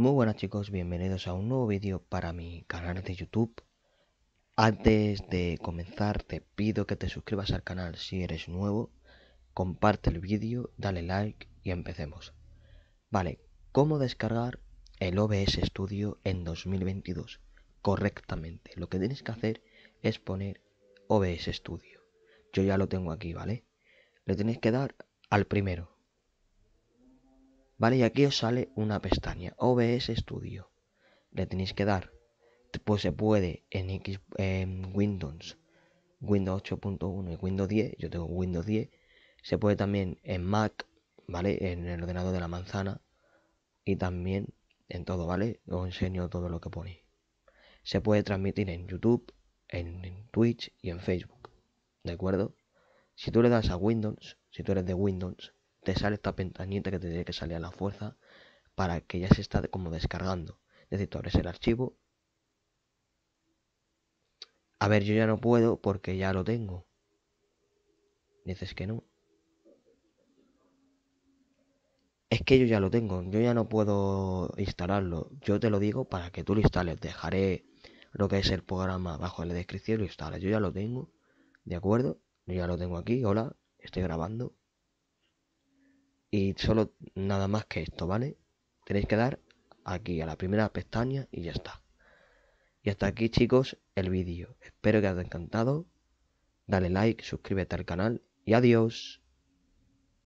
Muy buenas chicos, bienvenidos a un nuevo vídeo para mi canal de YouTube. Antes de comenzar te pido que te suscribas al canal si eres nuevo, comparte el vídeo, dale like y empecemos. Vale, ¿cómo descargar el OBS Studio en 2022 correctamente? Lo que tienes que hacer es poner OBS Studio. Yo ya lo tengo aquí, ¿vale? Le tienes que dar al primero, ¿Vale? Y aquí os sale una pestaña, OBS Studio. Le tenéis que dar. Pues se puede en, Windows, Windows 8.1 y Windows 10. Yo tengo Windows 10. Se puede también en Mac, ¿vale? En el ordenador de la manzana. Y también en todo, ¿vale? Os enseño todo lo que pone. Se puede transmitir en YouTube, en, en Twitch y en Facebook. ¿De acuerdo? Si tú le das a Windows, si tú eres de Windows, sale esta pentañita que tiene que salir a la fuerza para que ya se está como descargando. Es decir, tú el archivo. A ver, yo ya no puedo porque ya lo tengo. Dices que no. Es que yo ya lo tengo, yo ya no puedo instalarlo. Yo te lo digo para que tú lo instales. Dejaré lo que es el programa abajo en la descripción y lo instalas. Yo ya lo tengo, ¿de acuerdo? Yo ya lo tengo aquí, hola, estoy grabando y solo nada más que esto, ¿vale? Tenéis que dar aquí a la primera pestaña y ya está. Y hasta aquí chicos el vídeo. Espero que os haya encantado. Dale like, suscríbete al canal y adiós.